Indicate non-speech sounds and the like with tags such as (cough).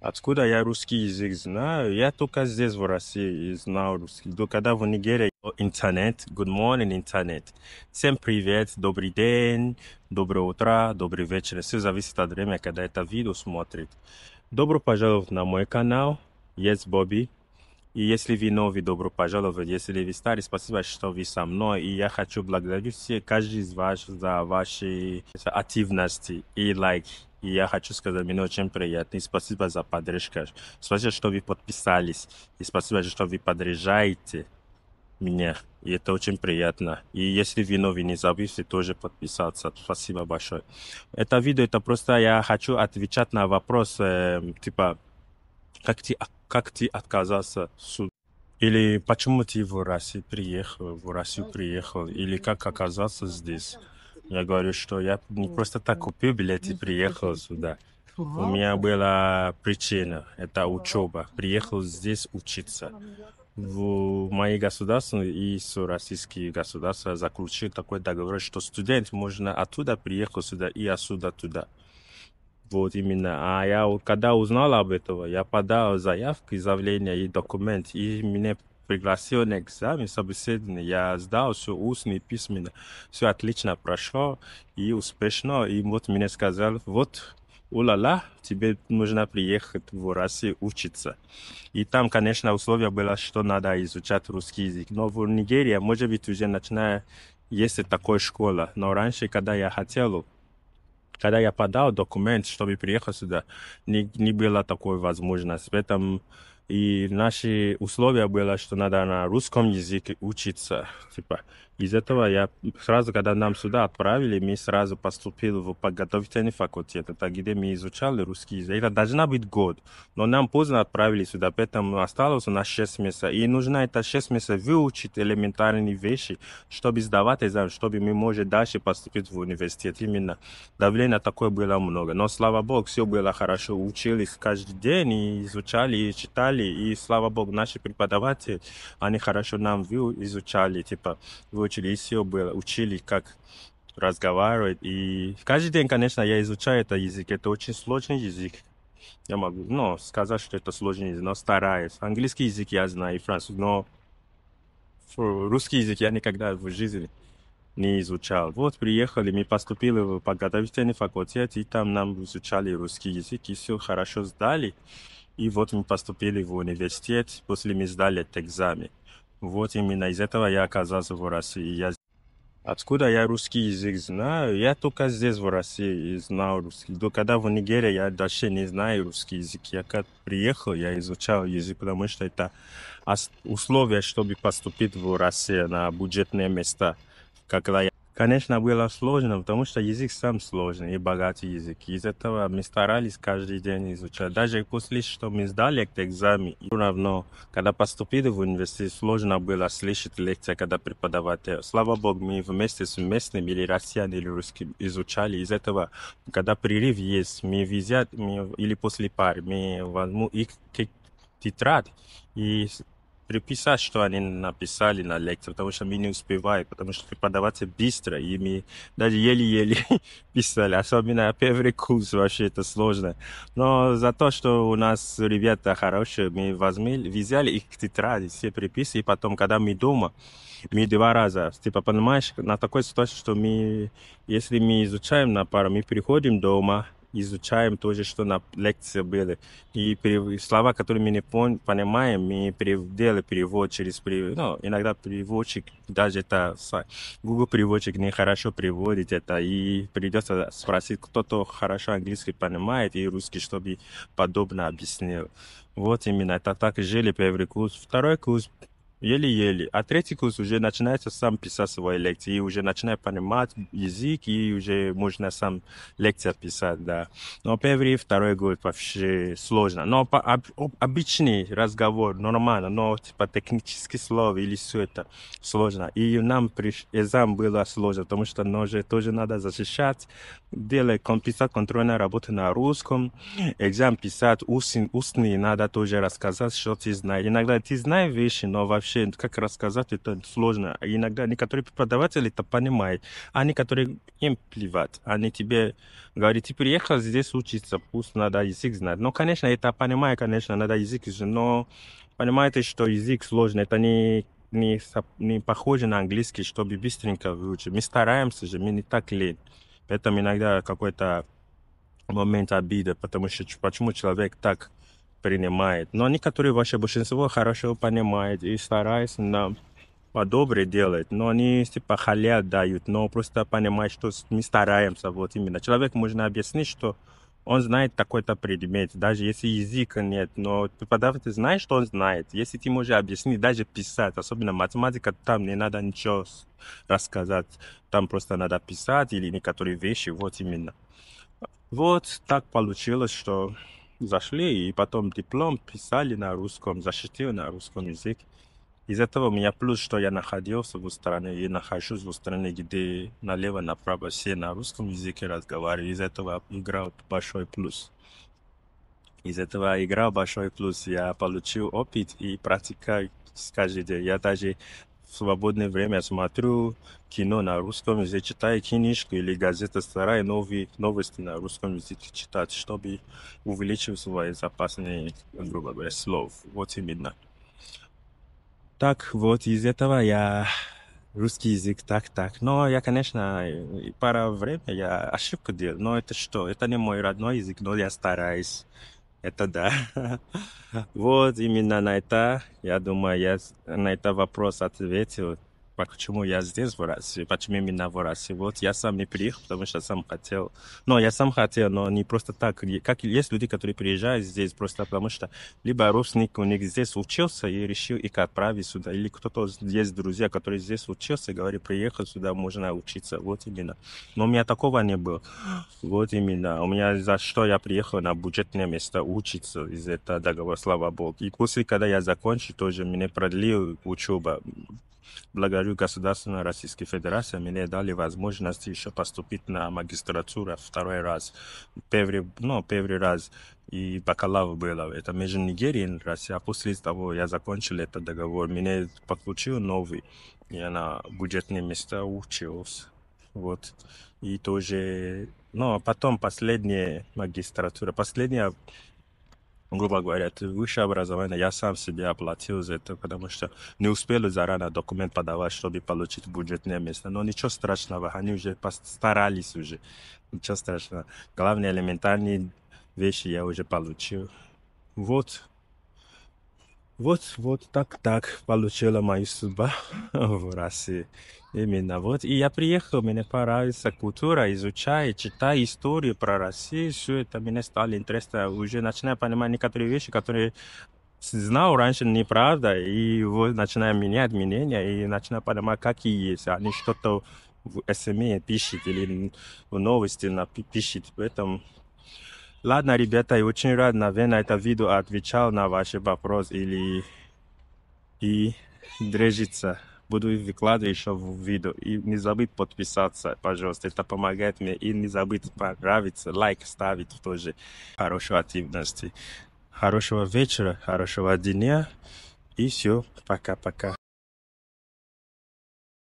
Откуда я русский язык знаю? Я только здесь, в России, знал русский. Но когда в Нигерии интернет, good morning, интернет. Всем привет, добрый день, доброе утро, добрый вечер. Все зависит от времени, когда это видео смотрит. Добро пожаловать на мой канал. Yes, Бобби. И если вы новый, добро пожаловать. Если вы старый, спасибо, что вы со мной. И я хочу благодарить всех, каждый из вас за ваши активности и лайки. И я хочу сказать, мне очень приятно. И спасибо за поддержку. Спасибо, что вы подписались. И спасибо, что вы поддержаете меня. И это очень приятно. И если вы новый, не забудьте тоже подписаться. Спасибо большое. Это видео, это просто я хочу отвечать на вопрос, э, типа, как ты как ты отказался суд? Или почему ты в Россию приехал, в Россию приехал, или как оказался здесь? Я говорю, что я не просто так купил билет и приехал сюда. У меня была причина, это учеба. Приехал здесь учиться. В мои государства и с российские государства заключил такой договор, что студент можно оттуда приехать сюда и отсюда туда. Вот именно. А я когда узнал об этом, я подал заявку, заявление и документ, и меня пригласил на экзамен, собеседование. Я сдал все устно и письменно. Все отлично прошло и успешно. И вот мне сказали, вот ула-ла, тебе нужно приехать в Россию учиться. И там, конечно, условия были, что надо изучать русский язык. Но в Нигерии, может быть, уже начиная есть такая школа. Но раньше, когда я хотел когда я подал документ, чтобы приехать сюда, не, не было такой возможности. Поэтому и наши условия были, что надо на русском языке учиться. Типа, из этого я сразу, когда нам сюда отправили, мы сразу поступили в подготовительный факультет, это где мы изучали русский язык. Это должна быть год, но нам поздно отправили сюда, поэтому осталось у нас 6 месяцев. И нужно это 6 месяцев выучить элементарные вещи, чтобы сдавать экзамен, чтобы мы могли дальше поступить в университет. Именно давление такое было много. Но, слава богу, все было хорошо. Учились каждый день, и изучали, и читали. И, слава богу, наши преподаватели, они хорошо нам изучали, типа, выучили учили еще было, учили, как разговаривать. И каждый день, конечно, я изучаю этот язык. Это очень сложный язык. Я могу ну, сказать, что это сложный язык, но стараюсь. Английский язык я знаю, и французский, но русский язык я никогда в жизни не изучал. Вот приехали, мы поступили в подготовительный факультет, и там нам изучали русский язык, и все хорошо сдали. И вот мы поступили в университет, после мы сдали этот экзамен. Вот именно из этого я оказался в России. Я... Откуда я русский язык знаю? Я только здесь, в России, знал русский. До когда в Нигерии я вообще не знаю русский язык. Я как приехал, я изучал язык, потому что это условие, чтобы поступить в Россию на бюджетные места. Когда я Конечно, было сложно, потому что язык сам сложный и богатый язык. Из этого мы старались каждый день изучать. Даже после, что мы сдали этот экзамен, все равно, когда поступили в университет, сложно было слышать лекции, когда преподаватель. Слава богу, мы вместе с местными или россиян, или русским изучали. Из этого, когда прерыв есть, мы везят, мы, или после пар, мы возьму их тетрадь и приписать, что они написали на лекции, потому что мы не успеваем, потому что преподаватель быстро, и мы даже еле-еле (laughs) писали, особенно первый курс, вообще это сложно. Но за то, что у нас ребята хорошие, мы возьмели, взяли их тетради, все приписы, и потом, когда мы дома, мы два раза, типа, понимаешь, на такой ситуации, что мы, если мы изучаем на пару, мы приходим дома, изучаем то же, что на лекции были. И слова, которые мы не понимаем, мы перев... перевод через... Ну, иногда переводчик, даже это Google переводчик не хорошо переводит это, и придется спросить, кто-то хорошо английский понимает и русский, чтобы подобно объяснил. Вот именно это так жили первый курс. Второй курс еле-еле. А третий курс уже начинается сам писать свои лекции, и уже начинает понимать язык, и уже можно сам лекция писать, да. Но первый и второй год вообще сложно. Но по, об, обычный разговор нормально, но типа технические слова или все это сложно. И нам приш... экзамен было сложно, потому что нам тоже надо защищать, делать, писать контрольную работу на русском, экзамен писать устный, устный надо тоже рассказать, что ты знаешь. Иногда ты знаешь вещи, но вообще вообще, ну, как рассказать, это сложно. А иногда некоторые преподаватели это понимают, а некоторые им плевать. Они тебе говорят, ты приехал здесь учиться, пусть надо язык знать. Но, конечно, это понимаю, конечно, надо язык знать, но понимаете, что язык сложный, это не не, не похоже на английский, чтобы быстренько выучить. Мы стараемся же, мы не так лень. Поэтому иногда какой-то момент обиды, потому что почему человек так принимает. Но они, которые вообще большинство хорошо понимают и стараются нам подобре делать, но они типа халя дают, но просто понимают, что мы стараемся, вот именно. Человек можно объяснить, что он знает такой-то предмет, даже если языка нет, но преподаватель знает, что он знает. Если ты можешь объяснить, даже писать, особенно математика, там не надо ничего рассказать, там просто надо писать или некоторые вещи, вот именно. Вот так получилось, что зашли и потом диплом писали на русском, защитил на русском язык. Из этого у меня плюс, что я находился в стране и нахожусь в стране, где налево-направо все на русском языке разговаривают. Из этого играл большой плюс. Из этого играл большой плюс. Я получил опыт и практика, скажите, я даже в свободное время я смотрю кино на русском языке, читаю книжку или газеты, стараюсь новые новости на русском языке читать, чтобы увеличить свои запасы, грубо говоря, слов. Вот именно. Так вот, из этого я русский язык так-так. Но я, конечно, пара время я ошибку делал. Но это что? Это не мой родной язык, но я стараюсь это да. (laughs) Вот именно на это, я думаю, я на это вопрос ответил почему я здесь, в России, почему именно в России. Вот я сам не приехал, потому что сам хотел. Но я сам хотел, но не просто так. Как есть люди, которые приезжают здесь просто потому, что либо родственник у них здесь учился и решил их отправить сюда, или кто-то есть друзья, которые здесь учился, и говорит, приехал сюда, можно учиться. Вот именно. Но у меня такого не было. Вот именно. У меня за что я приехал на бюджетное место учиться из этого договора, слава богу. И после, когда я закончил, тоже мне продлил учеба Благодарю государственную Российской Федерации. Мне дали возможность еще поступить на магистратуру второй раз. Первый, ну, первый раз и бакалавр было. Это между Нигерией и Россией. А после того я закончил этот договор. мне подключил новый. Я на бюджетные места учился. Вот. И тоже... Но ну, а потом последняя магистратура, последняя грубо говоря, это высшее образование, я сам себе оплатил за это, потому что не успели заранее документ подавать, чтобы получить бюджетное место. Но ничего страшного, они уже постарались уже. Ничего страшного. Главное, элементарные вещи я уже получил. Вот вот, вот так, так получила мою судьбу (laughs) в России. Именно вот. И я приехал, мне понравится культура, изучаю, читаю историю про Россию. Все это мне стало интересно. Уже начинаю понимать некоторые вещи, которые знал раньше неправда. И вот начинаю менять мнение и начинаю понимать, какие есть. Они а что-то в СМИ эм пишут или в новости пишут. Поэтому Ладно, ребята, я очень рад, наверное, это видео отвечал на ваши вопросы или и дрежится. Буду выкладывать еще в видео. И не забыть подписаться, пожалуйста. Это помогает мне. И не забыть понравиться, лайк ставить тоже. Хорошей активности. Хорошего вечера, хорошего дня. И все. Пока-пока.